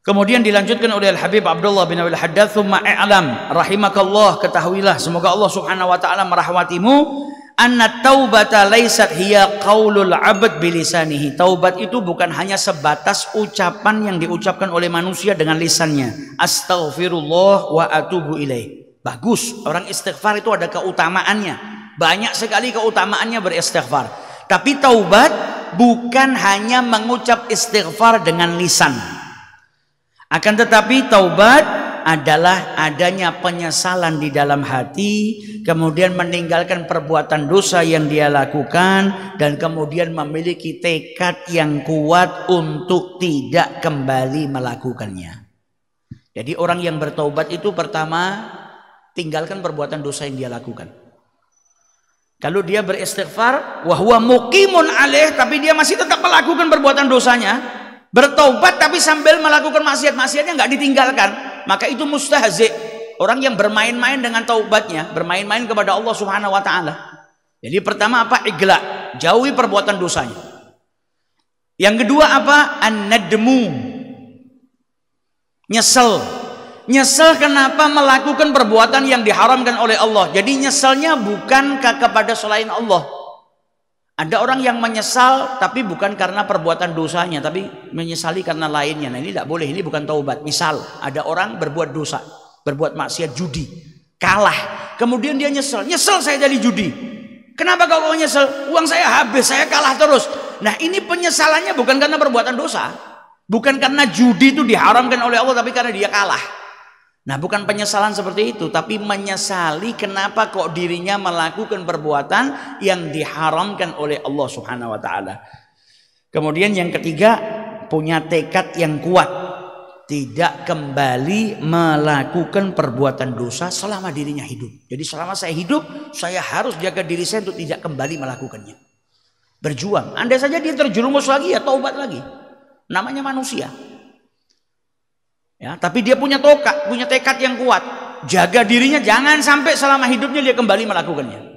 Kemudian dilanjutkan oleh Al-Habib Abdullah bin Abdul Haddad Thumma i'lam Rahimakallah Ketahuilah Semoga Allah subhanahu wa ta'ala merahmatimu Anna taubata laysat hiya qaulul abad bilisanihi Taubat itu bukan hanya sebatas ucapan yang diucapkan oleh manusia dengan lisannya Astaghfirullah wa atubu ilaih Bagus Orang istighfar itu ada keutamaannya Banyak sekali keutamaannya beristighfar Tapi taubat bukan hanya mengucap istighfar dengan lisan akan tetapi taubat adalah adanya penyesalan di dalam hati, kemudian meninggalkan perbuatan dosa yang dia lakukan dan kemudian memiliki tekad yang kuat untuk tidak kembali melakukannya. Jadi orang yang bertaubat itu pertama tinggalkan perbuatan dosa yang dia lakukan. Kalau dia beristighfar, wahwa mukimun aleh, tapi dia masih tetap melakukan perbuatan dosanya, Bertobat tapi sambil melakukan maksiat-maksiatnya nggak ditinggalkan, maka itu mustahzik. Orang yang bermain-main dengan taubatnya, bermain-main kepada Allah Subhanahu wa taala. Jadi pertama apa? Igla, jauhi perbuatan dosanya. Yang kedua apa? an Nyesel. Nyesel kenapa melakukan perbuatan yang diharamkan oleh Allah. Jadi nyeselnya bukan ke kepada selain Allah ada orang yang menyesal tapi bukan karena perbuatan dosanya, tapi menyesali karena lainnya. Nah ini tidak boleh, ini bukan taubat. Misal ada orang berbuat dosa, berbuat maksiat judi, kalah. Kemudian dia nyesel, nyesel saya jadi judi. Kenapa kau, kau nyesel? Uang saya habis, saya kalah terus. Nah ini penyesalannya bukan karena perbuatan dosa. Bukan karena judi itu diharamkan oleh Allah, tapi karena dia kalah. Nah bukan penyesalan seperti itu Tapi menyesali kenapa kok dirinya melakukan perbuatan Yang diharamkan oleh Allah subhanahu wa ta'ala Kemudian yang ketiga Punya tekad yang kuat Tidak kembali melakukan perbuatan dosa selama dirinya hidup Jadi selama saya hidup Saya harus jaga diri saya untuk tidak kembali melakukannya Berjuang Anda saja dia terjerumus lagi ya taubat lagi Namanya manusia Ya, tapi dia punya tokat, punya tekad yang kuat. Jaga dirinya jangan sampai selama hidupnya dia kembali melakukannya.